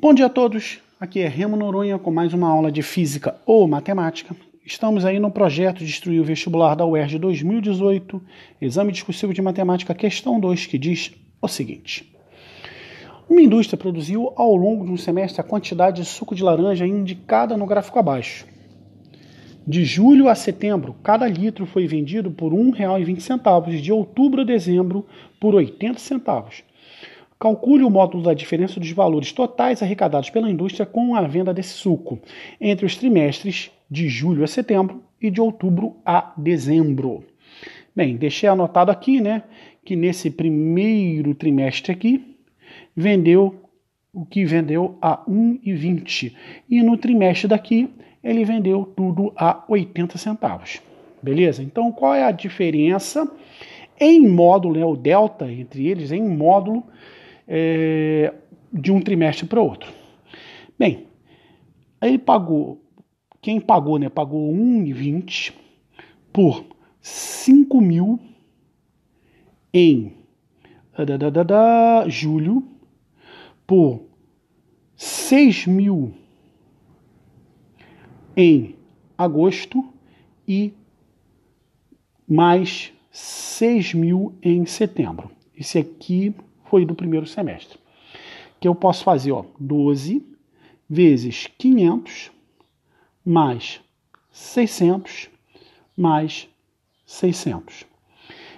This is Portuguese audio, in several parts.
Bom dia a todos. Aqui é Remo Noronha com mais uma aula de física ou matemática. Estamos aí no projeto Destruir o Vestibular da UERJ 2018, exame discursivo de matemática, questão 2, que diz o seguinte: Uma indústria produziu ao longo de um semestre a quantidade de suco de laranja indicada no gráfico abaixo. De julho a setembro, cada litro foi vendido por R$ 1,20, de outubro a dezembro por R$ centavos Calcule o módulo da diferença dos valores totais arrecadados pela indústria com a venda desse suco entre os trimestres de julho a setembro e de outubro a dezembro. Bem, deixei anotado aqui, né, que nesse primeiro trimestre aqui vendeu o que vendeu a 1,20 e no trimestre daqui ele vendeu tudo a 80 centavos. Beleza? Então, qual é a diferença em módulo, né, o delta entre eles em módulo é, de um trimestre para o outro. Bem, ele pagou, quem pagou, né? Pagou 1,20 por 5 mil em da, da, da, da, julho, por 6 mil em agosto e mais 6 mil em setembro. Esse aqui foi do primeiro semestre. Que eu posso fazer ó, 12 vezes 500 mais 600 mais 600.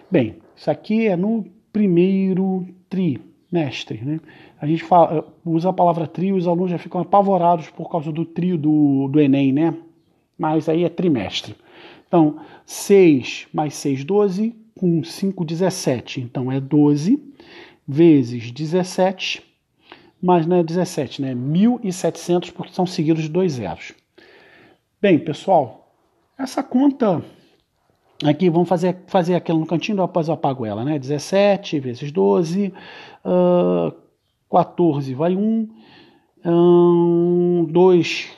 Bem, isso aqui é no primeiro trimestre. Né? A gente fala, usa a palavra tri, os alunos já ficam apavorados por causa do trio do, do Enem, né? Mas aí é trimestre. Então, 6 mais 6, 12, com 5, 17. Então, é 12 vezes 17, mas não é 17, né? 1.700, porque são seguidos de dois zeros. Bem, pessoal, essa conta aqui, vamos fazer, fazer aquela no cantinho, depois eu apago ela, né? 17 vezes 12, uh, 14 vai 1, um, 2,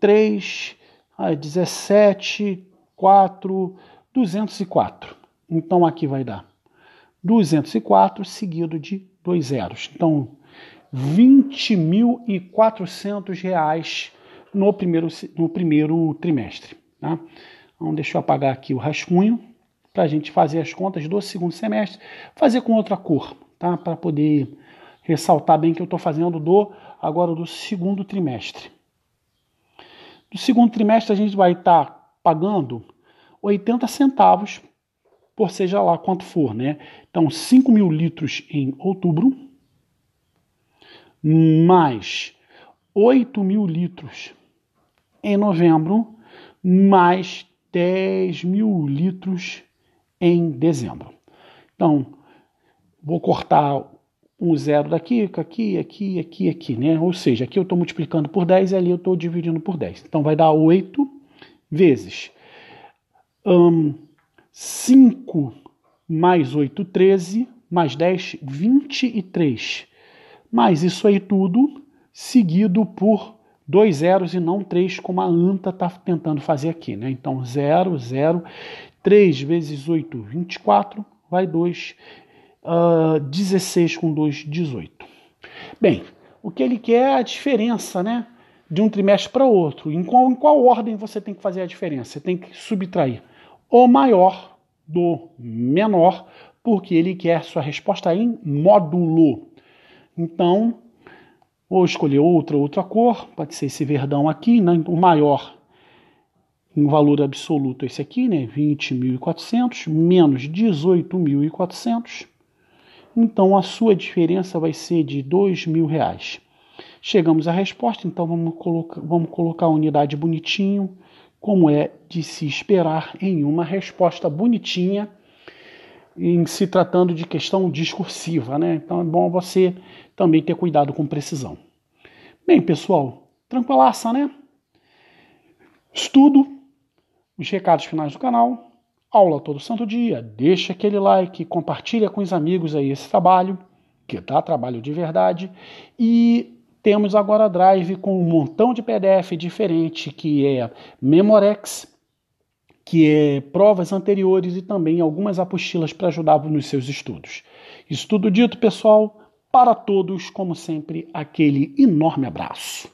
3, uh, 17, 4, 204. Então aqui vai dar 204 seguido de dois zeros. Então, R$ 20.400 no primeiro, no primeiro trimestre. Tá? Então, deixa eu apagar aqui o rascunho para a gente fazer as contas do segundo semestre, fazer com outra cor, tá? para poder ressaltar bem que eu estou fazendo do agora do segundo trimestre. Do segundo trimestre a gente vai estar tá pagando 80 centavos por seja lá quanto for, né? Então, 5 mil litros em outubro, mais 8 mil litros em novembro, mais 10 mil litros em dezembro. Então, vou cortar um zero daqui, aqui, aqui, aqui, aqui, né? Ou seja, aqui eu estou multiplicando por 10 e ali eu estou dividindo por 10. Então vai dar 8 vezes. Um, 5 mais 8, 13, mais 10, 23. Mais isso aí tudo, seguido por dois zeros e não três, como a ANTA está tentando fazer aqui. Né? Então, 0, 0, 3 vezes 8, 24, vai 2, uh, 16 com 2, 18. Bem, o que ele quer é a diferença, né? De um trimestre para outro. Em qual, em qual ordem você tem que fazer a diferença? Você tem que subtrair o maior do menor, porque ele quer sua resposta em módulo. Então, vou escolher outra, outra cor, pode ser esse verdão aqui, né? Então, o maior em valor absoluto é esse aqui, né? 20.400 menos 18.400. Então a sua diferença vai ser de dois mil reais. Chegamos à resposta, então vamos colocar, vamos colocar a unidade bonitinho como é de se esperar em uma resposta bonitinha em se tratando de questão discursiva, né? Então é bom você também ter cuidado com precisão. Bem, pessoal, tranquilaça, né? Estudo, os recados finais do canal, aula todo santo dia, deixa aquele like, compartilha com os amigos aí esse trabalho, que dá trabalho de verdade, e temos agora a Drive com um montão de PDF diferente, que é Memorex, que é provas anteriores e também algumas apostilas para ajudar nos seus estudos. Isso tudo dito, pessoal. Para todos, como sempre, aquele enorme abraço.